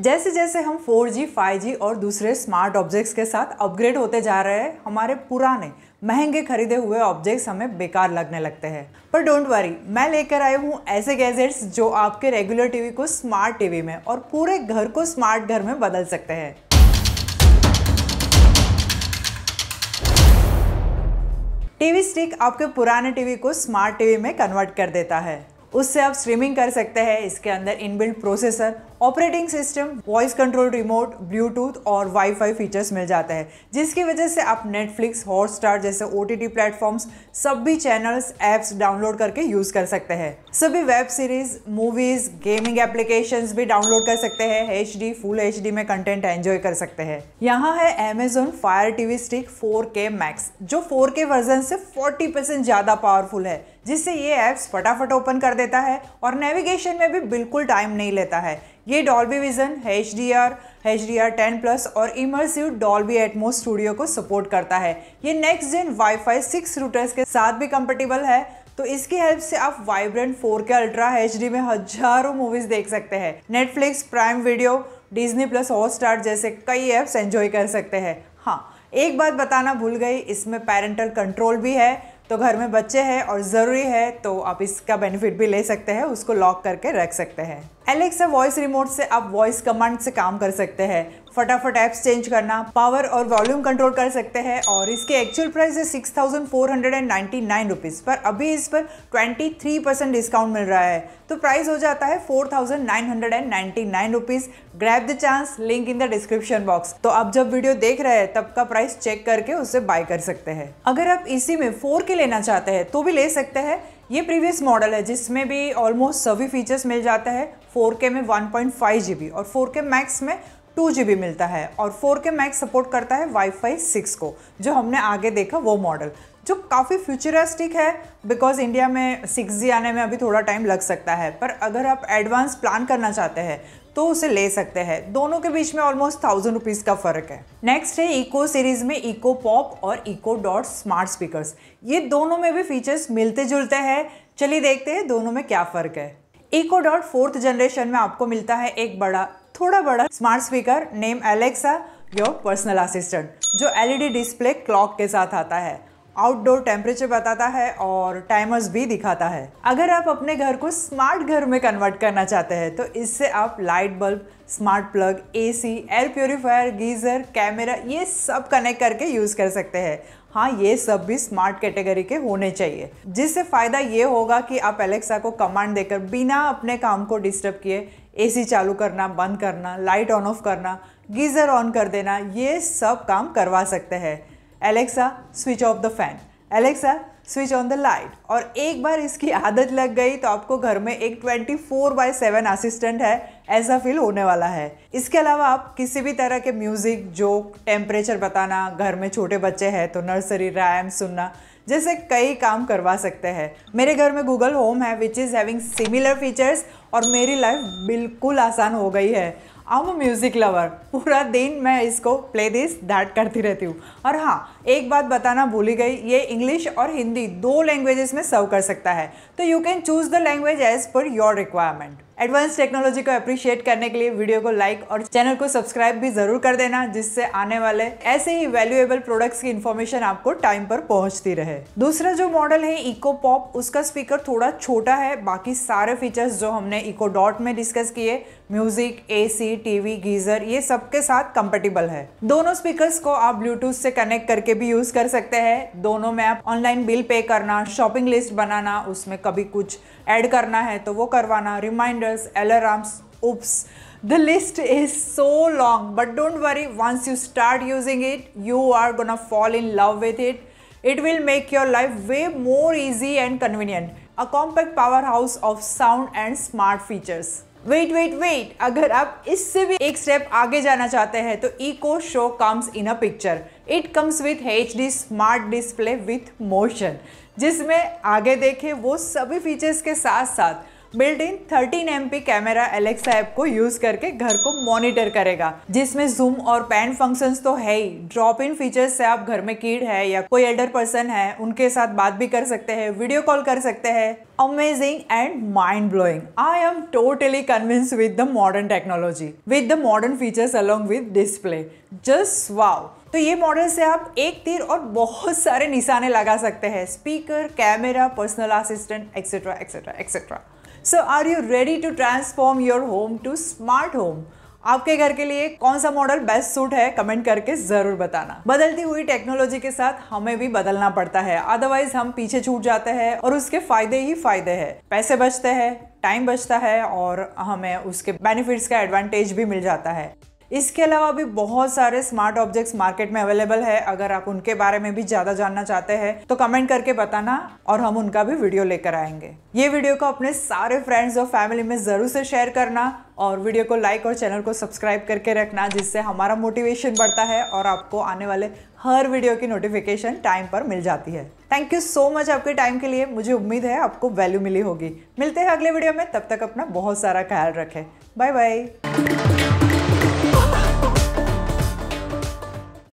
जैसे जैसे हम 4G, 5G और दूसरे स्मार्ट ऑब्जेक्ट्स के साथ अपग्रेड होते जा रहे हैं हमारे पुराने महंगे खरीदे हुए ऑब्जेक्ट्स हमें बेकार लगने लगते हैं पर डोंट वरी मैं लेकर आई हूँ ऐसे गैजेट्स जो आपके रेगुलर टीवी को स्मार्ट टीवी में और पूरे घर को स्मार्ट घर में बदल सकते हैं टीवी स्टिक आपके पुराने टीवी को स्मार्ट टीवी में कन्वर्ट कर देता है उससे आप स्ट्रीमिंग कर सकते हैं इसके अंदर inbuilt processor operating system voice control remote Bluetooth और वाईफाई फीचर्स मिल जाता है जिसकी वजह से आप नेटफ्लिक्स हॉटस्टार जैसे ओ टी टी प्लेटफॉर्म्स सभी चैनल्स एप्स डाउनलोड करके यूज़ कर सकते हैं सभी web series movies gaming application भी डाउनलोड कर सकते हैं H D full H D में कंटेंट एंजॉय कर सकते हैं यहाँ है Amazon Fire TV Stick four K Max जो फोर के वर्जन से फोर्टी परसेंट ज़्यादा पावरफुल है जिससे ये ऐप्स फटाफट ओपन कर देता है और नेविगेशन में भी बिल्कुल टाइम नहीं लेता है ये Dolby Vision H D R H D R ten plus और इमर्सिव डॉल्बी एटमो स्टूडियो को सपोर्ट करता है ये next gen wifi six routers के साथ भी कंपेटेबल है तो इसकी हेल्प से आप वाइब्रेंट 4K अल्ट्रा एच में हजारों मूवीज देख सकते हैं Netflix Prime Video Disney Plus Hotstar जैसे कई ऐप्स एंजॉय कर सकते हैं हाँ एक बात बताना भूल गई इसमें पेरेंटल कंट्रोल भी है तो घर में बच्चे हैं और ज़रूरी है तो आप इसका बेनिफिट भी ले सकते हैं उसको लॉक करके रख सकते हैं एलेक्सा वॉइस रिमोट से आप वॉइस कमांड से काम कर सकते हैं फटाफट ऐप्स चेंज करना पावर और वॉल्यूम कंट्रोल कर सकते हैं और इसके एक्चुअल प्राइस है सिक्स थाउजेंड पर अभी इस पर ट्वेंटी थ्री परसेंट डिस्काउंट मिल रहा है तो प्राइस हो जाता है four thousand nine hundred and ninety nine rupees grab the chance link in the description box तो आप जब वीडियो देख रहे हैं तब का प्राइस चेक करके उसे बाय कर सकते हैं अगर आप इसी में फोर के लेना चाहते हैं तो भी ले सकते हैं ये प्रीवियस मॉडल है जिसमें भी ऑलमोस्ट सभी फीचर्स मिल जाता है 4K में 1.5 GB और 4K मैक्स में 2 GB मिलता है और 4K मैक्स सपोर्ट करता है Wi-Fi 6 को जो हमने आगे देखा वो मॉडल जो काफ़ी फ्यूचरिस्टिक है बिकॉज इंडिया में सिक्स जी आने में अभी थोड़ा टाइम लग सकता है पर अगर आप एडवांस प्लान करना चाहते हैं तो उसे ले सकते हैं दोनों के बीच में ऑलमोस्ट थाउजेंड रुपीज़ का फ़र्क है नेक्स्ट है इको सीरीज़ में इको पॉप और इको डॉट स्मार्ट स्पीकर्स ये दोनों में भी फीचर्स मिलते जुलते हैं चलिए देखते हैं दोनों में क्या फ़र्क है इको डॉट फोर्थ जनरेशन में आपको मिलता है एक बड़ा थोड़ा बड़ा smart speaker name Alexa your personal assistant जो एलईडी डिस्प्ले क्लॉक के साथ आता है आउटडोर टेम्परेचर बताता है और टाइमर्स भी दिखाता है अगर आप अपने घर को स्मार्ट घर में कन्वर्ट करना चाहते हैं तो इससे आप light bulb smart plug AC, air purifier geyser camera ये सब कनेक्ट करके यूज़ कर सकते हैं हाँ ये सब भी स्मार्ट कैटेगरी के होने चाहिए जिससे फ़ायदा ये होगा कि आप एलेक्सा को कमांड देकर बिना अपने काम को डिस्टर्ब किए एसी चालू करना बंद करना लाइट ऑन ऑफ करना गीज़र ऑन कर देना ये सब काम करवा सकते हैं Alexa switch off the fan Alexa switch on the light और एक बार इसकी आदत लग गई तो आपको घर में एक 24 फोर बाय सेवन असिस्टेंट है ऐसा फील होने वाला है इसके अलावा आप किसी भी तरह के म्यूज़िक जोक टेम्परेचर बताना घर में छोटे बच्चे हैं तो नर्सरी रैम सुनना जैसे कई काम करवा सकते हैं मेरे घर में गूगल होम है which is having similar features और मेरी लाइफ बिल्कुल आसान हो गई है आई एम म्यूज़िक लवर पूरा दिन मैं इसको प्ले दिस दैट करती रहती हूँ और हाँ एक बात बताना भूली गई ये इंग्लिश और हिंदी दो लैंग्वेजेस में सर्व कर सकता है तो you can choose the language as per your requirement advance technology को अप्रिशिएट करने के लिए वीडियो को लाइक और चैनल को सब्सक्राइब भी जरूर कर देना जिससे आने वाले ऐसे ही वैल्यूएबल प्रोडक्ट्स की इन्फॉर्मेशन आपको टाइम पर पहुंचती रहे दूसरा जो मॉडल है इको पॉप उसका स्पीकर थोड़ा छोटा है बाकी सारे फीचर्स जो हमने इको डॉट में डिस्कस किए म्यूजिक सी टीवी गीजर ये सबके साथ कंपेटेबल है दोनों स्पीकर को आप ब्लूटूथ से कनेक्ट करके भी यूज कर सकते हैं दोनों में आप ऑनलाइन बिल पे करना शॉपिंग लिस्ट बनाना उसमें कभी कुछ एड करना है तो वो करवाना reminder mirrors, alarms, oops. The list is so long, but don't worry, once you start using it, you are gonna fall in love with it. It will make your life way more easy and convenient. A compact powerhouse of sound and smart features. Wait wait wait अगर आप इससे भी एक step आगे जाना चाहते हैं तो Echo Show comes in a picture it comes with H D smart display with motion जिसमें आगे देखें वो सभी फीचर्स के साथ साथ built in thirteen M camera Alexa app को यूज करके घर को मॉनिटर करेगा जिसमें जूम और पैन फंक्शन तो है ही ड्रॉप इन फीचर्स से आप घर में कीड है या कोई एल्डर पर्सन है उनके साथ बात भी कर सकते हैं वीडियो कॉल कर सकते हैं amazing and mind blowing I am totally convince with the modern technology with the modern features along with display just wow तो ये मॉडल से आप एक तीर और बहुत सारे निशाने लगा सकते हैं speaker camera personal assistant etcetera etcetera etcetera so are you ready to transform your home to smart home आपके घर के लिए कौन सा मॉडल बेस्ट सूट है कमेंट करके जरूर बताना बदलती हुई टेक्नोलॉजी के साथ हमें भी बदलना पड़ता है अदरवाइज हम पीछे छूट जाते हैं और उसके फायदे ही फायदे हैं पैसे बचते हैं टाइम बचता है और हमें उसके बेनिफिट्स का एडवांटेज भी मिल जाता है इसके अलावा भी बहुत सारे स्मार्ट ऑब्जेक्ट्स मार्केट में अवेलेबल है अगर आप उनके बारे में भी ज़्यादा जानना चाहते हैं तो कमेंट करके बताना और हम उनका भी वीडियो लेकर आएंगे ये वीडियो को अपने सारे फ्रेंड्स और फैमिली में ज़रूर से शेयर करना और वीडियो को लाइक और चैनल को सब्सक्राइब करके रखना जिससे हमारा मोटिवेशन बढ़ता है और आपको आने वाले हर वीडियो की नोटिफिकेशन टाइम पर मिल जाती है थैंक यू सो मच आपके टाइम के लिए मुझे उम्मीद है आपको वैल्यू मिली होगी मिलते हैं अगले वीडियो में तब तक अपना बहुत सारा ख्याल रखें बाय बाय